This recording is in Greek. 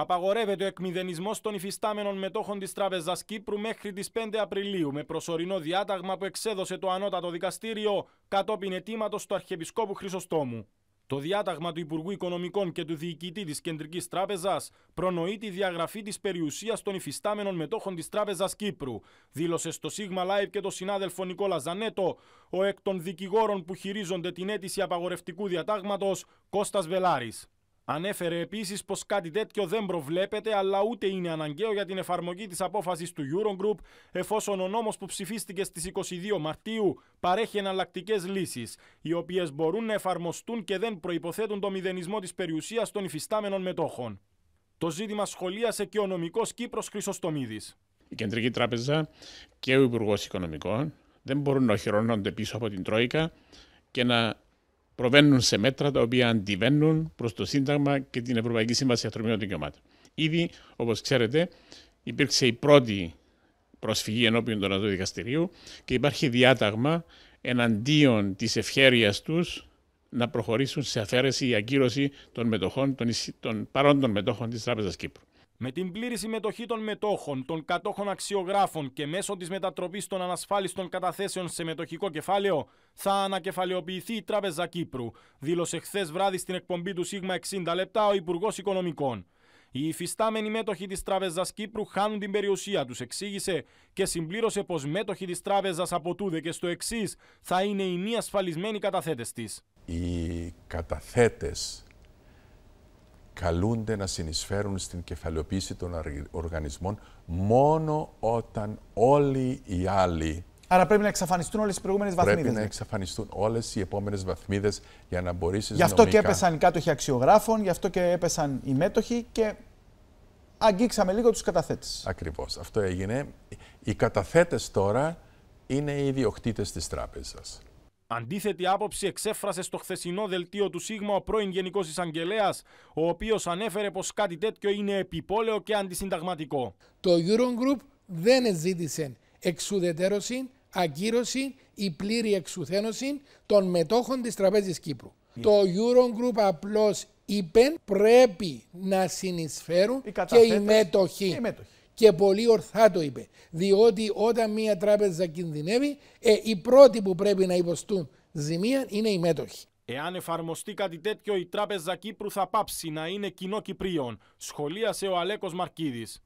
Απαγορεύεται ο εκμηδενισμός των υφιστάμενων μετόχων της Τράπεζας Κύπρου μέχρι τις 5 Απριλίου με προσωρινό διάταγμα που εξέδωσε το Ανώτατο Δικαστήριο κατόπιν αιτήματος του Αρχιεπισκόπου Χρυσοστόμου. Το διάταγμα του Υπουργού Οικονομικών και του Διοικητή της Κεντρικής Τράπεζας προνοεί τη διαγραφή της περιουσίας των υφιστάμενων μετόχων της Τράπεζας Κύπρου, δήλωσε στο Σίγμα Live και το συνάδελφο Νικόλα Ζανέτο, ο εκ των δικηγόρων που χειρίζονται την αίτηση απαγορευτικού διατάγματος Κώστας Βελάρης. Ανέφερε επίσης πως κάτι τέτοιο δεν προβλέπεται αλλά ούτε είναι αναγκαίο για την εφαρμογή της απόφασης του Eurogroup, εφόσον ο νόμος που ψηφίστηκε στις 22 Μαρτίου παρέχει εναλλακτικές λύσεις, οι οποίες μπορούν να εφαρμοστούν και δεν προποθέτουν το μηδενισμό της περιουσίας των υφιστάμενων μετόχων. Το ζήτημα σχολίασε και ο νομικός Κύπρος Χρυσοστομίδης. Η Κεντρική Τράπεζα και ο Υπουργός Οικονομικών δεν μπορούν να οχυρώνονται πίσω από την Τρόικα και να προβαίνουν σε μέτρα τα οποία αντιβαίνουν προς το Σύνταγμα και την Ευρωπαϊκή Σύμβαση Ανθρωπίνων Δικαιωμάτων. Ήδη, όπως ξέρετε, υπήρξε η πρώτη προσφυγή ενώπιον των και υπάρχει διάταγμα εναντίον της ευχέρειας τους να προχωρήσουν σε αφαίρεση ή ακύρωση των, μετοχών, των, παρόντων μετόχων της Τράπεζας Κύπρου. Με την πλήρη συμμετοχή των μετόχων, των κατόχων αξιογράφων και μέσω της μετατροπής των ανασφάλιστων καταθέσεων σε μετοχικό κεφάλαιο, θα ανακεφαλαιοποιηθεί η Τράπεζα Κύπρου, δήλωσε χθες βράδυ στην εκπομπή του ΣΥΓΜΑ 60 λεπτά ο Υπουργός Οικονομικών. Οι υφιστάμενοι μέτοχοι της Τράπεζας Κύπρου χάνουν την περιουσία τους, εξήγησε και συμπλήρωσε πως μέτοχοι της Τράπεζας από τούδε και στο εξής θα είναι οι μη ασφαλισμένοι καταθέτες της. Οι καταθέτες καλούνται να συνεισφέρουν στην κεφαλαιοποίηση των οργανισμών μόνο όταν όλοι οι άλλοι. Άρα πρέπει να εξαφανιστούν όλες οι προηγούμενες βαθμίδε. Πρέπει να ναι. εξαφανιστούν όλες οι επόμενες βαθμίδες για να μπορείς... να. Γι' αυτό και έπεσαν οι κάτοχοι αξιογράφων, γι' αυτό και έπεσαν οι μέτοχοι και αγγίξαμε λίγο τους καταθέτες. Ακριβώς. Αυτό έγινε. Οι καταθέτες τώρα είναι οι ιδιοκτήτες της τράπεζας. Αντίθετη άποψη εξέφρασε στο χθεσινό δελτίο του ΣΥΓΜΑ ο πρώην Γενικός Εισαγγελέας, ο οποίος ανέφερε πως κάτι τέτοιο είναι επιπόλαιο και αντισυνταγματικό. Το Eurogroup δεν ζήτησε εξουδετερώση, ακύρωση ή πλήρη εξουθένωση των μετόχων της Τραπέζης Κύπρου. Το Eurogroup απλώς είπε πρέπει να συνεισφέρουν και οι μέτοχοι. Και οι μέτοχοι και πολύ ορθά το είπε. Διότι όταν μία τράπεζα κινδυνεύει, ε, οι πρώτοι που πρέπει να υποστούν ζημία είναι οι μέτοχοι. Εάν εφαρμοστεί κάτι τέτοιο, η Τράπεζα Κύπρου θα πάψει να είναι κοινό Κυπρίων, σχολίασε ο Αλέκος Μαρκίδης.